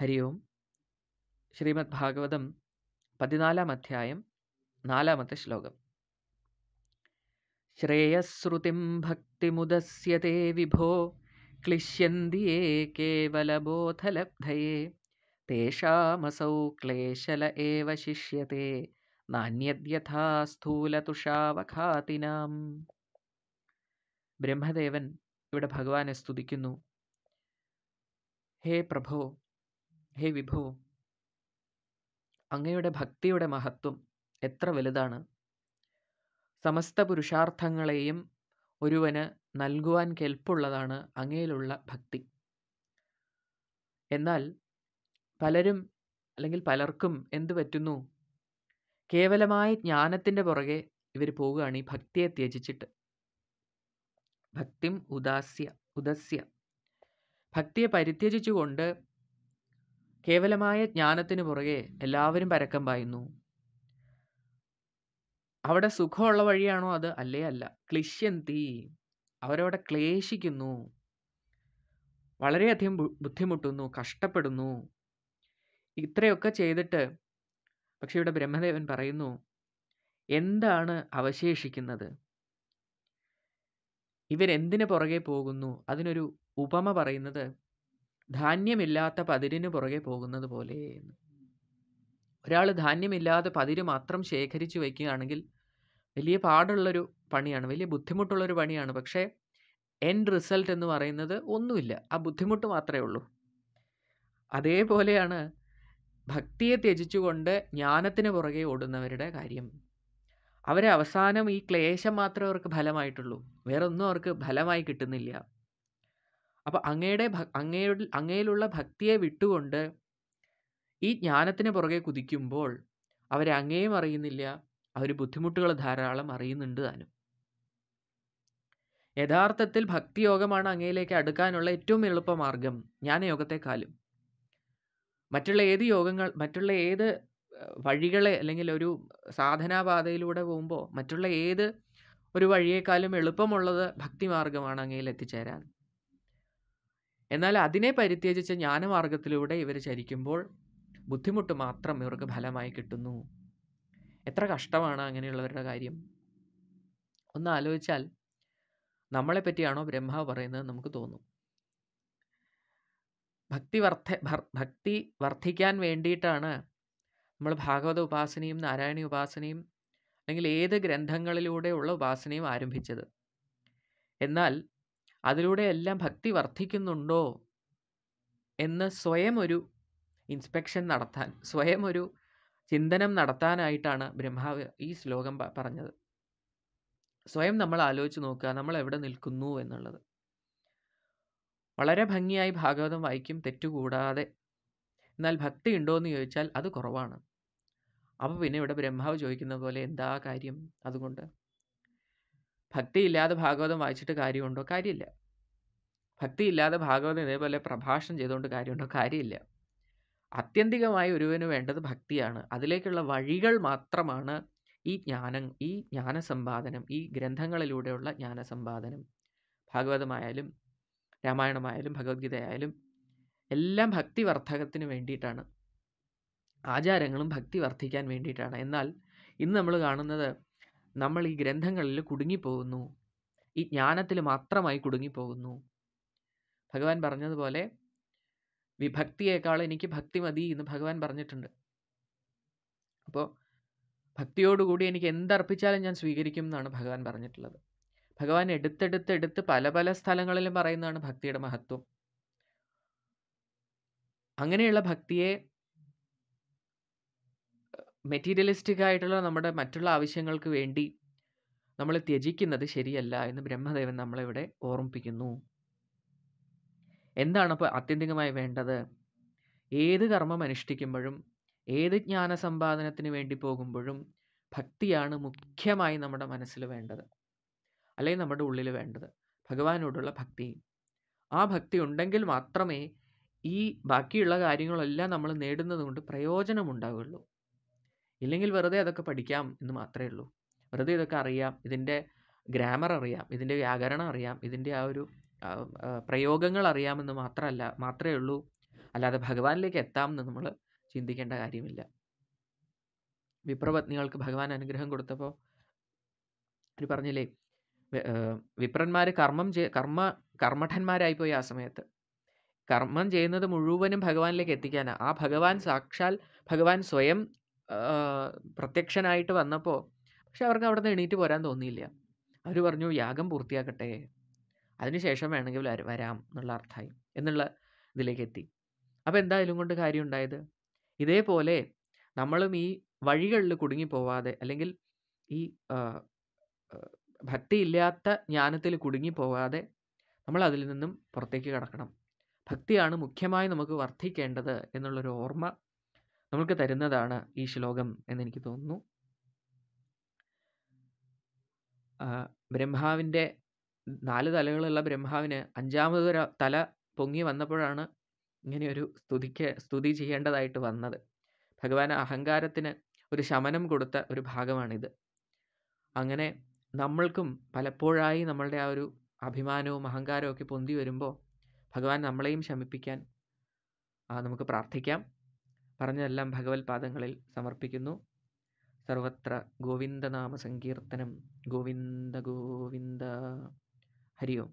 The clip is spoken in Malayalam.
ഹരി ഓം ശ്രീമദ് ഭാഗവതം പതിനാലാം അധ്യായം നാലാമത്തെ ശ്ലോകം ശ്രേയസ്രുതിം ഭക്തിമുദസ്യതേ വിഭോ ക്ലിശ്യന്തിയേ കേവലബോധലബ്ധയേ തേഷാമസൗ ക്ലേശല ഏവ ശിഷ്യത്തെ നാണ്യഥാ സ്ഥൂലതുഷാവഘാതിനാം ബ്രഹ്മദേവൻ ഇവിടെ ഭഗവാനെ സ്തുതിക്കുന്നു ഹേ പ്രഭോ ഹേ വിഭു അങ്ങയുടെ ഭക്തിയുടെ മഹത്വം എത്ര വലുതാണ് സമസ്ത പുരുഷാർത്ഥങ്ങളെയും ഒരുവന് നൽകുവാൻ കെൽപ്പുള്ളതാണ് അങ്ങയിലുള്ള ഭക്തി എന്നാൽ പലരും അല്ലെങ്കിൽ പലർക്കും എന്തു പറ്റുന്നു കേവലമായ ജ്ഞാനത്തിൻ്റെ പുറകെ ഇവർ പോവുകയാണ് ഈ ഭക്തിയെ ത്യജിച്ചിട്ട് ഭക്തിം ഉദാസ്യ ഉദസ്യ ഭക്തിയെ പരിത്യജിച്ചുകൊണ്ട് കേവലമായ ജ്ഞാനത്തിന് പുറകെ എല്ലാവരും പരക്കം പായുന്നു അവിടെ സുഖമുള്ള വഴിയാണോ അത് അല്ലേ അല്ല ക്ലിശ്യന്തി അവരവിടെ ക്ലേശിക്കുന്നു വളരെയധികം ബുദ്ധിമുട്ടുന്നു കഷ്ടപ്പെടുന്നു ഇത്രയൊക്കെ ചെയ്തിട്ട് പക്ഷെ ഇവിടെ ബ്രഹ്മദേവൻ പറയുന്നു എന്താണ് അവശേഷിക്കുന്നത് ഇവരെന്തിനു പുറകെ പോകുന്നു അതിനൊരു ഉപമ പറയുന്നത് ധാന്യമില്ലാത്ത പതിരിനു പുറകെ പോകുന്നത് പോലെ ഒരാൾ ധാന്യമില്ലാതെ പതിര് മാത്രം ശേഖരിച്ചു വയ്ക്കുകയാണെങ്കിൽ വലിയ പാടുള്ളൊരു പണിയാണ് വലിയ ബുദ്ധിമുട്ടുള്ളൊരു പണിയാണ് പക്ഷേ എൻ റിസൾട്ട് എന്ന് പറയുന്നത് ഒന്നുമില്ല ആ ബുദ്ധിമുട്ട് മാത്രമേ ഉള്ളൂ അതേപോലെയാണ് ഭക്തിയെ ത്യജിച്ചുകൊണ്ട് ജ്ഞാനത്തിന് പുറകെ ഓടുന്നവരുടെ കാര്യം അവരെ അവസാനം ഈ ക്ലേശം മാത്രമേ അവർക്ക് ഫലമായിട്ടുള്ളൂ വേറൊന്നും അവർക്ക് ഫലമായി കിട്ടുന്നില്ല അപ്പോൾ അങ്ങയുടെ അങ്ങയുടെ അങ്ങയിലുള്ള ഭക്തിയെ വിട്ടുകൊണ്ട് ഈ ജ്ഞാനത്തിന് പുറകെ കുതിക്കുമ്പോൾ അവരെ അങ്ങേയും അറിയുന്നില്ല അവർ ബുദ്ധിമുട്ടുകൾ ധാരാളം അറിയുന്നുണ്ട് താനും യഥാർത്ഥത്തിൽ ഭക്തിയോഗമാണ് അങ്ങയിലേക്ക് അടുക്കാനുള്ള ഏറ്റവും എളുപ്പ മാർഗം ജ്ഞാനയോഗത്തെക്കാളും മറ്റുള്ള ഏത് യോഗങ്ങൾ മറ്റുള്ള ഏത് വഴികളെ അല്ലെങ്കിൽ ഒരു സാധനാപാതയിലൂടെ പോകുമ്പോൾ മറ്റുള്ള ഏത് ഒരു വഴിയേക്കാളും എളുപ്പമുള്ളത് ഭക്തിമാർഗമാണ് അങ്ങയിൽ എത്തിച്ചേരാൻ എന്നാൽ അതിനെ പരിത്യജിച്ച ജ്ഞാനമാർഗത്തിലൂടെ ഇവർ ചരിക്കുമ്പോൾ ബുദ്ധിമുട്ട് മാത്രം ഇവർക്ക് ഫലമായി കിട്ടുന്നു എത്ര കഷ്ടമാണ് അങ്ങനെയുള്ളവരുടെ കാര്യം ഒന്ന് ആലോചിച്ചാൽ നമ്മളെ പറ്റിയാണോ ബ്രഹ്മാവ് പറയുന്നത് നമുക്ക് തോന്നും ഭക്തി വർദ്ധ ഭക്തി വർദ്ധിക്കാൻ വേണ്ടിയിട്ടാണ് നമ്മൾ ഭാഗവത ഉപാസനയും നാരായണി ഉപാസനയും അല്ലെങ്കിൽ ഏത് ഗ്രന്ഥങ്ങളിലൂടെയുള്ള ഉപാസനയും ആരംഭിച്ചത് എന്നാൽ എല്ലാം ഭക്തി വർദ്ധിക്കുന്നുണ്ടോ എന്ന് സ്വയം ഒരു ഇൻസ്പെക്ഷൻ നടത്താൻ സ്വയം ഒരു ചിന്തനം നടത്താനായിട്ടാണ് ബ്രഹ്മാവ് ഈ ശ്ലോകം പറഞ്ഞത് സ്വയം നമ്മൾ ആലോചിച്ച് നോക്കുക നമ്മൾ എവിടെ നിൽക്കുന്നു എന്നുള്ളത് വളരെ ഭംഗിയായി ഭാഗവതം വായിക്കും തെറ്റുകൂടാതെ എന്നാൽ ഭക്തി ഉണ്ടോ എന്ന് ചോദിച്ചാൽ അത് കുറവാണ് അപ്പോൾ പിന്നെ ഇവിടെ ബ്രഹ്മാവ് ചോദിക്കുന്ന പോലെ എന്താ കാര്യം അതുകൊണ്ട് ഭക്തിയില്ലാതെ ഭാഗവതം വായിച്ചിട്ട് കാര്യമുണ്ടോ കാര്യമില്ല ഭക്തിയില്ലാതെ ഭാഗവതം ഇതേപോലെ പ്രഭാഷണം ചെയ്തുകൊണ്ട് കാര്യമുണ്ടോ കാര്യമില്ല ആത്യന്തികമായി ഒരുവന് വേണ്ടത് ഭക്തിയാണ് അതിലേക്കുള്ള വഴികൾ മാത്രമാണ് ഈ ജ്ഞാനം ഈ ജ്ഞാനസമ്പാദനം ഈ ഗ്രന്ഥങ്ങളിലൂടെയുള്ള ജ്ഞാനസമ്പാദനം ഭാഗവതമായാലും രാമായണമായാലും ഭഗവത്ഗീതയായാലും എല്ലാം ഭക്തി വർദ്ധകത്തിന് വേണ്ടിയിട്ടാണ് ആചാരങ്ങളും ഭക്തി വർദ്ധിക്കാൻ വേണ്ടിയിട്ടാണ് എന്നാൽ ഇന്ന് നമ്മൾ കാണുന്നത് നമ്മൾ ഈ ഗ്രന്ഥങ്ങളിൽ കുടുങ്ങിപ്പോകുന്നു ഈ ജ്ഞാനത്തിൽ മാത്രമായി കുടുങ്ങിപ്പോകുന്നു ഭഗവാൻ പറഞ്ഞതുപോലെ വിഭക്തിയേക്കാൾ എനിക്ക് ഭക്തി മതി എന്ന് ഭഗവാൻ പറഞ്ഞിട്ടുണ്ട് അപ്പോൾ ഭക്തിയോടുകൂടി എനിക്ക് എന്തർപ്പിച്ചാലും ഞാൻ സ്വീകരിക്കും എന്നാണ് ഭഗവാൻ പറഞ്ഞിട്ടുള്ളത് ഭഗവാൻ എടുത്തെടുത്തെടുത്ത് പല പല സ്ഥലങ്ങളിലും പറയുന്നതാണ് ഭക്തിയുടെ മഹത്വം അങ്ങനെയുള്ള ഭക്തിയെ മെറ്റീരിയലിസ്റ്റിക് ആയിട്ടുള്ള നമ്മുടെ മറ്റുള്ള ആവശ്യങ്ങൾക്ക് വേണ്ടി നമ്മൾ ത്യജിക്കുന്നത് ശരിയല്ല എന്ന് ബ്രഹ്മദേവൻ നമ്മളിവിടെ ഓർമ്മിപ്പിക്കുന്നു എന്താണ് അപ്പോൾ ആത്യന്തികമായി വേണ്ടത് ഏത് കർമ്മം അനുഷ്ഠിക്കുമ്പോഴും ഏത് ജ്ഞാന സമ്പാദനത്തിന് വേണ്ടി പോകുമ്പോഴും ഭക്തിയാണ് മുഖ്യമായി നമ്മുടെ മനസ്സിൽ വേണ്ടത് അല്ലെങ്കിൽ നമ്മുടെ ഉള്ളിൽ വേണ്ടത് ഭഗവാനോടുള്ള ഭക്തി ആ ഭക്തി ഉണ്ടെങ്കിൽ മാത്രമേ ഈ ബാക്കിയുള്ള കാര്യങ്ങളെല്ലാം നമ്മൾ നേടുന്നത് കൊണ്ട് പ്രയോജനമുണ്ടാവുള്ളൂ ഇല്ലെങ്കിൽ വെറുതെ അതൊക്കെ പഠിക്കാം എന്ന് മാത്രമേ ഉള്ളൂ വെറുതെ ഇതൊക്കെ അറിയാം ഇതിൻ്റെ ഗ്രാമർ അറിയാം ഇതിൻ്റെ വ്യാകരണം അറിയാം ഇതിൻ്റെ ആ ഒരു പ്രയോഗങ്ങൾ അറിയാമെന്ന് മാത്രമല്ല മാത്രമേ ഉള്ളൂ അല്ലാതെ ഭഗവാനിലേക്ക് എത്താമെന്ന് നമ്മൾ ചിന്തിക്കേണ്ട കാര്യമില്ല വിപ്രപത്നികൾക്ക് ഭഗവാൻ അനുഗ്രഹം കൊടുത്തപ്പോൾ ഒരു പറഞ്ഞില്ലേ വിപ്രന്മാർ കർമ്മം ചെയ് കർമ്മ കർമ്മഠന്മാരായിപ്പോയി ആ സമയത്ത് കർമ്മം ചെയ്യുന്നത് മുഴുവനും ഭഗവാനിലേക്ക് എത്തിക്കാനാണ് ആ ഭഗവാൻ സാക്ഷാൽ ഭഗവാൻ സ്വയം പ്രത്യക്ഷനായിട്ട് വന്നപ്പോൾ പക്ഷെ അവർക്ക് നിന്ന് എണീറ്റ് പോരാൻ തോന്നിയില്ല. അവര് പറഞ്ഞു "യാഗം പൂർത്തിയാക്കട്ടെ. അതിനുശേഷം വേണമെങ്കിൽ വരാം" എന്നുള്ള അർത്ഥമായി എന്നുള്ള എത്തി അപ്പോൾ എന്താ അതിലും കൊണ്ട് കാര്യമുണ്ടായത്? ഇതേപോലെ നമ്മളും ഈ വഴികളിൽ കുടുങ്ങിപ്പോവാതെ അല്ലെങ്കിൽ ഈ ഇല്ലാത്ത ജ്ഞാനത്തിൽ ഭക്തിയില്ലാത്ത ജ്ഞാനത്തിൽ കുടുങ്ങിപ്പോവാതെ അതിൽ നിന്നും പുറത്തേക്ക് കടക്കണം. ഭക്തിയാണ് മുഖ്യമായി നമുക്ക് വർദ്ധിക്കേണ്ടത് എന്നുള്ളൊരു ഓർമ്മ നമുക്ക് തരുന്നതാണ് ഈ ശ്ലോകം എന്നെനിക്ക് തോന്നുന്നു ബ്രഹ്മാവിൻ്റെ നാല് തലകളുള്ള ബ്രഹ്മാവിന് അഞ്ചാമത് ഒരു തല പൊങ്ങി വന്നപ്പോഴാണ് ഇങ്ങനെയൊരു സ്തുതിക്ക് സ്തുതി ചെയ്യേണ്ടതായിട്ട് വന്നത് ഭഗവാൻ അഹങ്കാരത്തിന് ഒരു ശമനം കൊടുത്ത ഒരു ഭാഗമാണിത് അങ്ങനെ നമ്മൾക്കും പലപ്പോഴായി നമ്മളുടെ ആ ഒരു അഭിമാനവും അഹങ്കാരവും ഒക്കെ പൊന്തി വരുമ്പോൾ ഭഗവാൻ നമ്മളെയും ശമിപ്പിക്കാൻ നമുക്ക് പ്രാർത്ഥിക്കാം പറഞ്ഞതെല്ലാം ഭഗവത് പാദങ്ങളിൽ സമർപ്പിക്കുന്നു സർവത്ര ഗോവിന്ദനാമ സങ്കീർത്തനം ഗോവിന്ദ ഗോവിന്ദ ഹരി ഓം